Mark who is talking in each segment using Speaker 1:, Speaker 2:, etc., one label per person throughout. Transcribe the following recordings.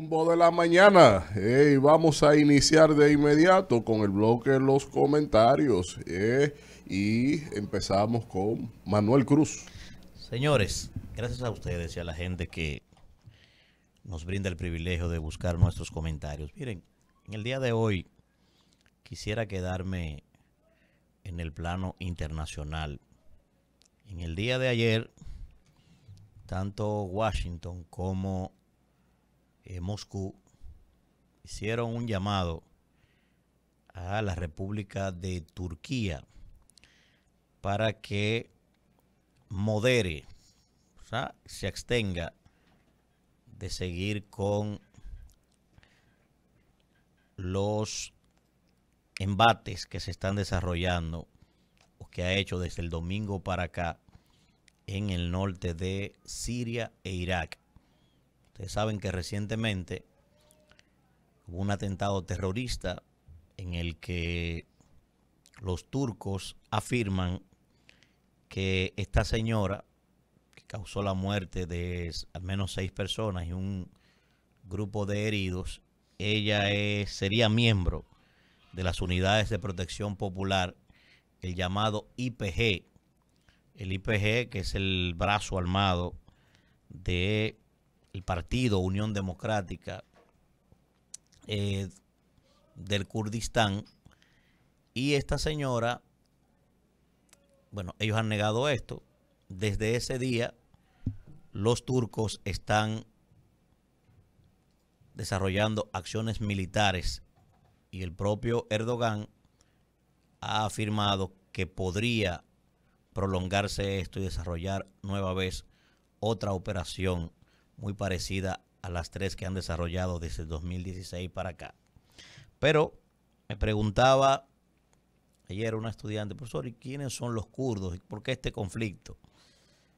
Speaker 1: de la mañana. y vamos a iniciar de inmediato con el bloque de Los Comentarios. Eh, y empezamos con Manuel Cruz. Señores, gracias a ustedes y a la gente que nos brinda el privilegio de buscar nuestros comentarios. Miren, en el día de hoy quisiera quedarme en el plano internacional. En el día de ayer, tanto Washington como eh, Moscú hicieron un llamado a la República de Turquía para que modere, o sea, se abstenga de seguir con los embates que se están desarrollando o que ha hecho desde el domingo para acá en el norte de Siria e Irak. Ustedes saben que recientemente hubo un atentado terrorista en el que los turcos afirman que esta señora, que causó la muerte de al menos seis personas y un grupo de heridos, ella sería miembro de las unidades de protección popular, el llamado IPG, el IPG que es el brazo armado de el partido Unión Democrática eh, del Kurdistán y esta señora, bueno, ellos han negado esto, desde ese día los turcos están desarrollando acciones militares y el propio Erdogan ha afirmado que podría prolongarse esto y desarrollar nueva vez otra operación muy parecida a las tres que han desarrollado desde 2016 para acá. Pero me preguntaba ayer una estudiante, profesor, ¿y quiénes son los kurdos? ¿Y por qué este conflicto?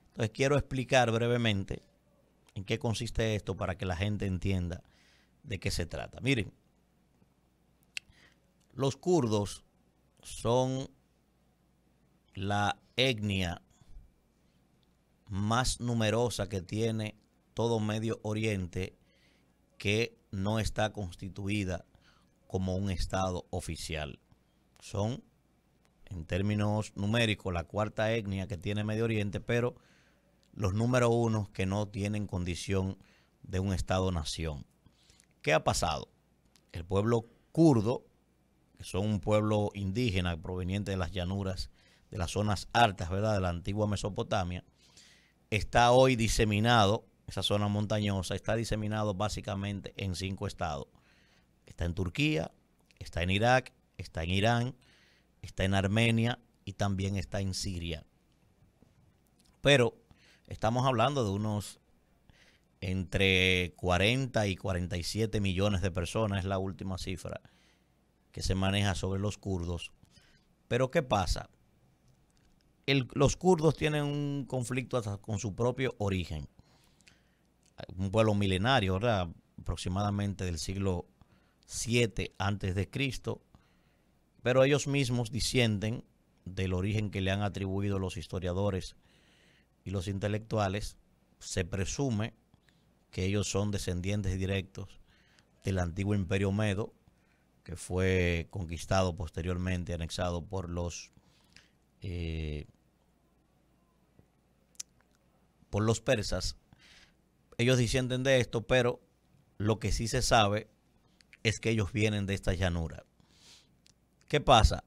Speaker 1: Entonces quiero explicar brevemente en qué consiste esto para que la gente entienda de qué se trata. Miren, los kurdos son la etnia más numerosa que tiene todo Medio Oriente que no está constituida como un Estado oficial. Son, en términos numéricos, la cuarta etnia que tiene Medio Oriente, pero los número uno que no tienen condición de un Estado-nación. ¿Qué ha pasado? El pueblo kurdo, que son un pueblo indígena proveniente de las llanuras, de las zonas altas, ¿verdad?, de la antigua Mesopotamia, está hoy diseminado esa zona montañosa, está diseminado básicamente en cinco estados. Está en Turquía, está en Irak, está en Irán, está en Armenia y también está en Siria. Pero estamos hablando de unos entre 40 y 47 millones de personas, es la última cifra que se maneja sobre los kurdos. Pero ¿qué pasa? los kurdos tienen un conflicto con su propio origen un pueblo milenario, aproximadamente del siglo 7 antes de Cristo, pero ellos mismos disienten del origen que le han atribuido los historiadores y los intelectuales, se presume que ellos son descendientes directos del antiguo imperio medo, que fue conquistado posteriormente, anexado por los eh, por los persas ellos disienten de esto, pero lo que sí se sabe es que ellos vienen de esta llanura. ¿Qué pasa?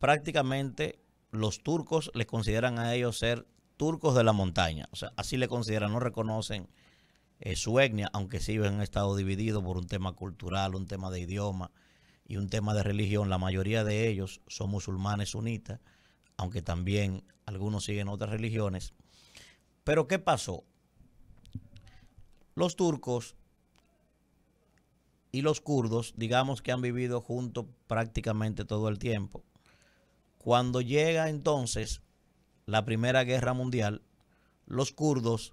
Speaker 1: Prácticamente los turcos les consideran a ellos ser turcos de la montaña. O sea, así le consideran, no reconocen eh, su etnia, aunque sí han estado divididos por un tema cultural, un tema de idioma y un tema de religión. La mayoría de ellos son musulmanes sunitas, aunque también algunos siguen otras religiones. Pero ¿qué pasó? Los turcos y los kurdos, digamos que han vivido juntos prácticamente todo el tiempo. Cuando llega entonces la Primera Guerra Mundial, los kurdos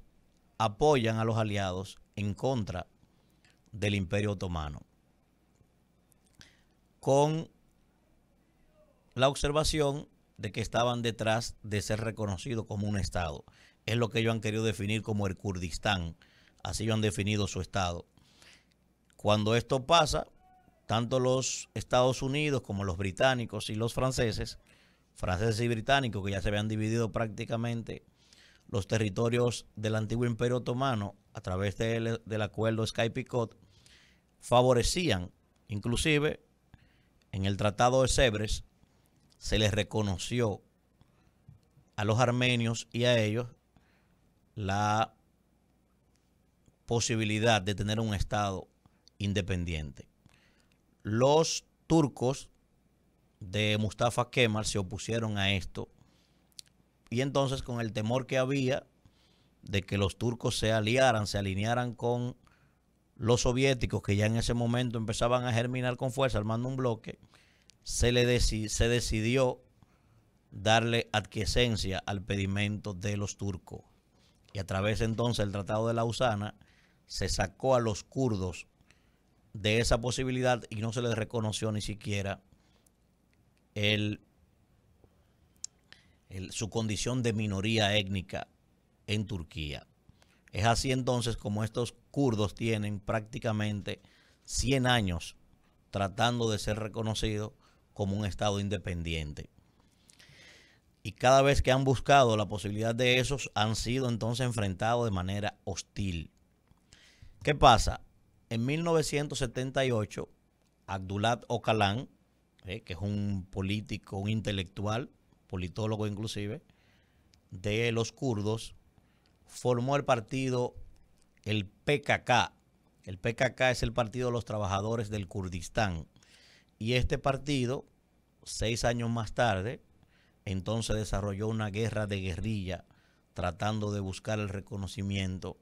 Speaker 1: apoyan a los aliados en contra del Imperio Otomano. Con la observación de que estaban detrás de ser reconocido como un Estado. Es lo que ellos han querido definir como el Kurdistán, Así lo han definido su Estado. Cuando esto pasa, tanto los Estados Unidos como los británicos y los franceses, franceses y británicos que ya se habían dividido prácticamente los territorios del antiguo imperio otomano a través del, acuerdo Sky-Picot, favorecían, inclusive en el Tratado de Sebres, se les reconoció a los armenios y a ellos la posibilidad de tener un Estado independiente. Los turcos de Mustafa Kemal se opusieron a esto y entonces con el temor que había de que los turcos se aliaran, se alinearan con los soviéticos que ya en ese momento empezaban a germinar con fuerza armando un bloque, se, le se decidió darle adquiescencia al pedimento de los turcos. Y a través entonces del Tratado de Lausana se sacó a los kurdos de esa posibilidad y no se les reconoció ni siquiera su condición de minoría étnica en Turquía. Es así entonces como estos kurdos tienen prácticamente 100 años tratando de ser reconocidos como un Estado independiente. Y cada vez que han buscado la posibilidad de esos, han sido entonces enfrentados de manera hostil. ¿Qué pasa? En 1978, abdulat Ocalan, eh, que es un político, un intelectual, politólogo inclusive, de los kurdos, formó el partido, el PKK. El PKK es el Partido de los Trabajadores del Kurdistán. Y este partido, seis años más tarde, entonces desarrolló una guerra de guerrilla tratando de buscar el reconocimiento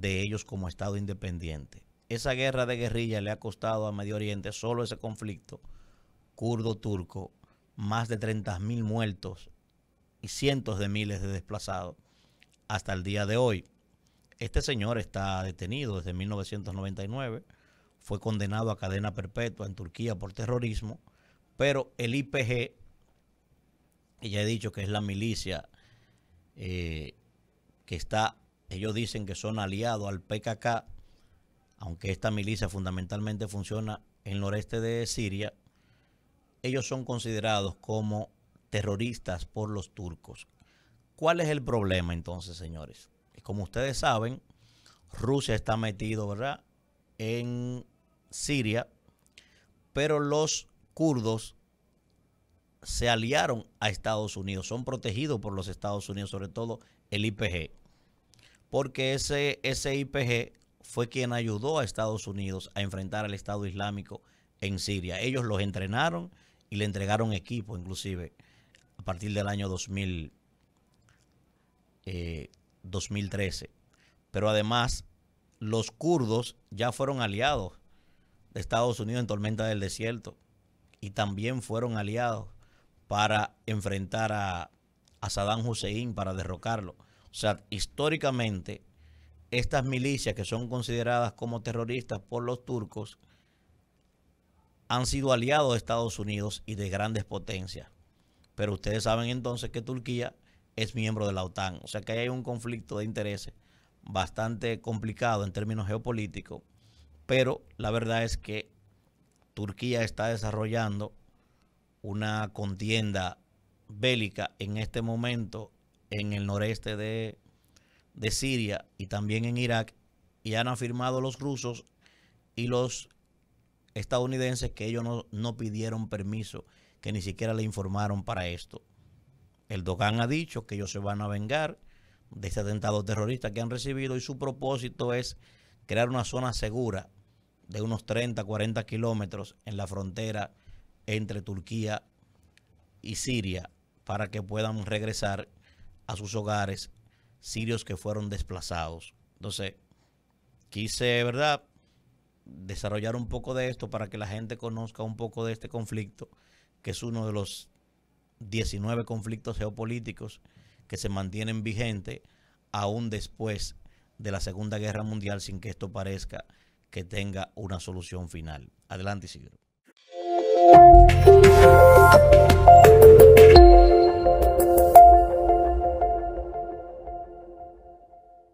Speaker 1: de ellos como Estado independiente. Esa guerra de guerrilla le ha costado a Medio Oriente, solo ese conflicto kurdo-turco, más de 30.000 muertos y cientos de miles de desplazados hasta el día de hoy. Este señor está detenido desde 1999, fue condenado a cadena perpetua en Turquía por terrorismo, pero el IPG, ya he dicho que es la milicia eh, que está ellos dicen que son aliados al PKK, aunque esta milicia fundamentalmente funciona en el noreste de Siria, ellos son considerados como terroristas por los turcos. ¿Cuál es el problema entonces, señores? Como ustedes saben, Rusia está metido, ¿verdad? En Siria, pero los kurdos se aliaron a Estados Unidos, son protegidos por los Estados Unidos, sobre todo el IPG porque ese, ese IPG fue quien ayudó a Estados Unidos a enfrentar al Estado Islámico en Siria. Ellos los entrenaron y le entregaron equipo, inclusive, a partir del año 2013. Eh, Pero además, los kurdos ya fueron aliados de Estados Unidos en Tormenta del Desierto y también fueron aliados para enfrentar a, a Saddam Hussein, para derrocarlo. O sea, históricamente, estas milicias que son consideradas como terroristas por los turcos han sido aliados de Estados Unidos y de grandes potencias. Pero ustedes saben entonces que Turquía es miembro de la OTAN. O sea que hay un conflicto de intereses bastante complicado en términos geopolíticos. Pero la verdad es que Turquía está desarrollando una contienda bélica en este momento en el noreste de, Siria y también en Irak, y han afirmado los rusos y los estadounidenses que ellos no, no pidieron permiso, que ni siquiera le informaron para esto. El Dogan ha dicho que ellos se van a vengar de este atentado terrorista que han recibido y su propósito es crear una zona segura de unos 30, 40 kilómetros en la frontera entre Turquía y Siria para que puedan regresar a sus hogares sirios que fueron desplazados. Entonces, quise, ¿verdad?, desarrollar un poco de esto para que la gente conozca un poco de este conflicto, que es uno de los 19 conflictos geopolíticos que se mantienen vigentes aún después de la Segunda Guerra Mundial sin que esto parezca que tenga una solución final. Adelante, Isidro.